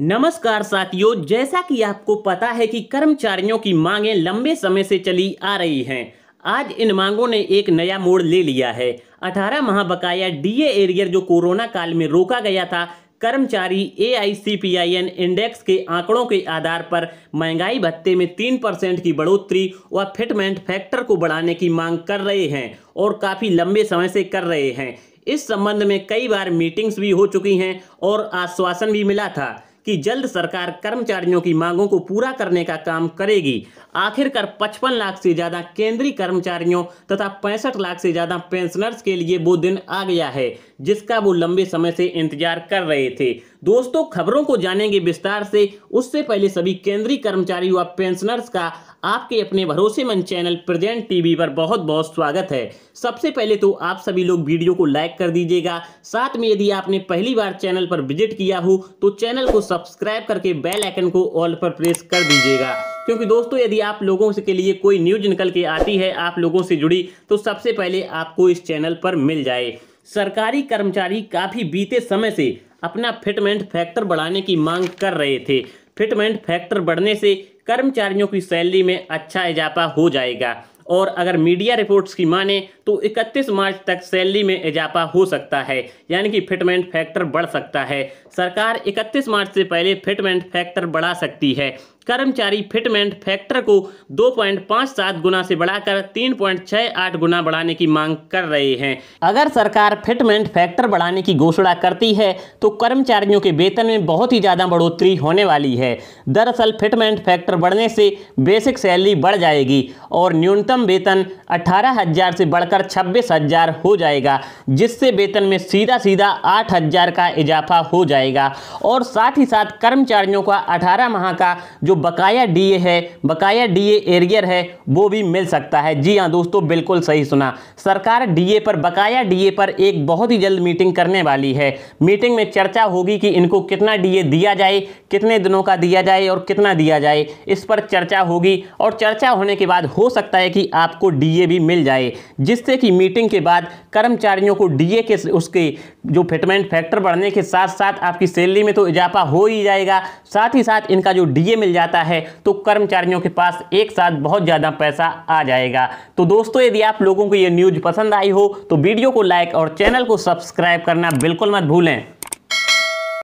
नमस्कार साथियों जैसा कि आपको पता है कि कर्मचारियों की मांगें लंबे समय से चली आ रही हैं आज इन मांगों ने एक नया मोड़ ले लिया है 18 माह बकाया डीए एरियर जो कोरोना काल में रोका गया था कर्मचारी ए इंडेक्स के आंकड़ों के आधार पर महंगाई भत्ते में तीन परसेंट की बढ़ोतरी व फिटमेंट फैक्टर को बढ़ाने की मांग कर रहे हैं और काफ़ी लंबे समय से कर रहे हैं इस संबंध में कई बार मीटिंग्स भी हो चुकी हैं और आश्वासन भी मिला था कि जल्द सरकार कर्मचारियों की मांगों को पूरा करने का काम करेगी आखिरकार 55 लाख से ज़्यादा केंद्रीय कर्मचारियों तथा पैंसठ लाख से ज़्यादा पेंशनर्स के लिए वो दिन आ गया है जिसका वो लंबे समय से इंतजार कर रहे थे दोस्तों खबरों को जानेंगे विस्तार से उससे पहले सभी केंद्रीय कर्मचारी व पेंशनर्स का आपके अपने भरोसेमंद चैनल प्रेजेंट टीवी पर बहुत बहुत स्वागत है सबसे पहले तो आप सभी लोग वीडियो को लाइक कर दीजिएगा साथ में यदि आपने पहली बार चैनल पर विजिट किया हो तो चैनल को सब सब्सक्राइब करके बेल आइकन को ऑल पर प्रेस कर दीजिएगा क्योंकि दोस्तों यदि आप लोगों के लिए कोई न्यूज निकल के आती है आप लोगों से जुड़ी तो सबसे पहले आपको इस चैनल पर मिल जाए सरकारी कर्मचारी काफ़ी बीते समय से अपना फिटमेंट फैक्टर बढ़ाने की मांग कर रहे थे फिटमेंट फैक्टर बढ़ने से कर्मचारियों की सैलरी में अच्छा इजाफा हो जाएगा और अगर मीडिया रिपोर्ट्स की माने तो 31 मार्च तक सैलरी में इजाफा हो सकता है यानी कि फिटमेंट फैक्टर बढ़ सकता है सरकार 31 मार्च से पहले फिटमेंट फैक्टर बढ़ा सकती है कर्मचारी फिटमेंट फैक्टर को 2.57 गुना से बढ़ाकर 3.68 गुना बढ़ाने की मांग कर रहे हैं अगर सरकार फिटमेंट फैक्टर बढ़ाने की घोषणा करती है तो कर्मचारियों के वेतन में बहुत ही ज़्यादा बढ़ोतरी होने वाली है दरअसल फिटमेंट फैक्टर बढ़ने से बेसिक सैलरी बढ़ जाएगी और न्यूनतम वेतन अठारह हज़ार से बढ़कर छब्बीस हज़ार हो जाएगा जिससे वेतन में सीधा सीधा आठ हज़ार का इजाफा हो जाएगा और साथ ही साथ कर्मचारियों का अठारह माह का जो बकाया डीए है बकाया डीए एरियर है वो भी मिल सकता है जी हाँ दोस्तों बिल्कुल सही सुना सरकार डीए पर बकाया डीए पर एक बहुत ही जल्द मीटिंग करने वाली है मीटिंग में चर्चा होगी कि इनको कितना डीए दिया जाए कितने दिनों का दिया जाए और कितना दिया जाए इस पर चर्चा होगी और चर्चा होने के बाद हो सकता है कि आपको डीए भी मिल जाए जिससे कि मीटिंग के बाद कर्मचारियों को डीए के उसके जो फिटमेंट फैक्टर बढ़ने के साथ साथ आपकी सैलरी में तो इजाफा हो ही जाएगा साथ ही साथ इनका जो डीए मिल जाता जाता है तो कर्मचारियों के पास एक साथ बहुत ज़्यादा पैसा आ जाएगा तो दोस्तों यदि आप लोगों को ये न्यूज़ पसंद आई हो तो वीडियो को लाइक और चैनल को सब्सक्राइब करना बिल्कुल मत भूलें